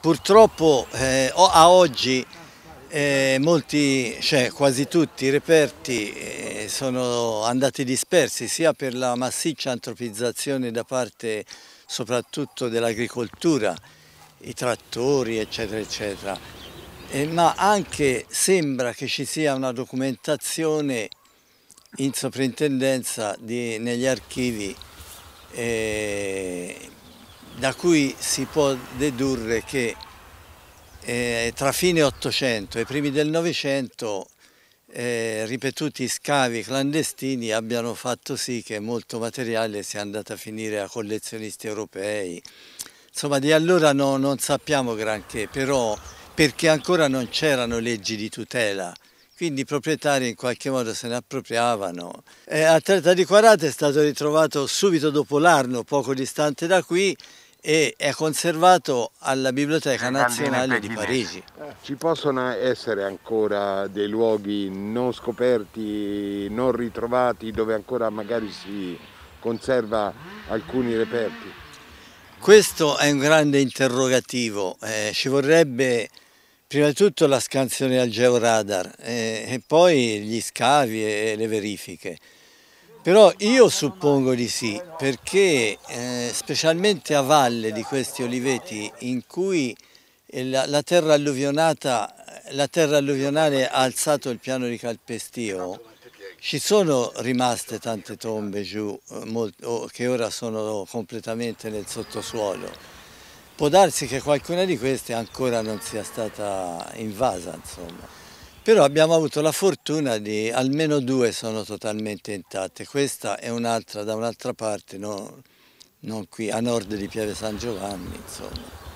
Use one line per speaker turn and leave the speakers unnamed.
Purtroppo eh, a oggi eh, molti, cioè quasi tutti i reperti eh, sono andati dispersi sia per la massiccia antropizzazione da parte soprattutto dell'agricoltura, i trattori eccetera eccetera, eh, ma anche sembra che ci sia una documentazione in soprintendenza di, negli archivi eh, da cui si può dedurre che eh, tra fine 800 e primi del Novecento eh, ripetuti scavi clandestini abbiano fatto sì che molto materiale sia andato a finire a collezionisti europei. Insomma di allora no, non sappiamo granché, però perché ancora non c'erano leggi di tutela, quindi i proprietari in qualche modo se ne appropriavano. Eh, a Treta di Quarata è stato ritrovato subito dopo l'Arno, poco distante da qui, e è conservato alla Biblioteca Nazionale di
Parigi. Eh, ci possono essere ancora dei luoghi non scoperti, non ritrovati, dove ancora magari si conserva alcuni reperti? Questo è un grande interrogativo,
eh, ci vorrebbe prima di tutto la scansione al georadar eh, e poi gli scavi e le verifiche. Però io suppongo di sì, perché eh, specialmente a valle di questi oliveti in cui eh, la, la, terra la terra alluvionale ha alzato il piano di calpestio, ci sono rimaste tante tombe giù eh, molto, che ora sono completamente nel sottosuolo. Può darsi che qualcuna di queste ancora non sia stata invasa, insomma. Però abbiamo avuto la fortuna di almeno due sono totalmente intatte, questa è un'altra da un'altra parte, no, non qui a nord di Pieve San Giovanni. Insomma.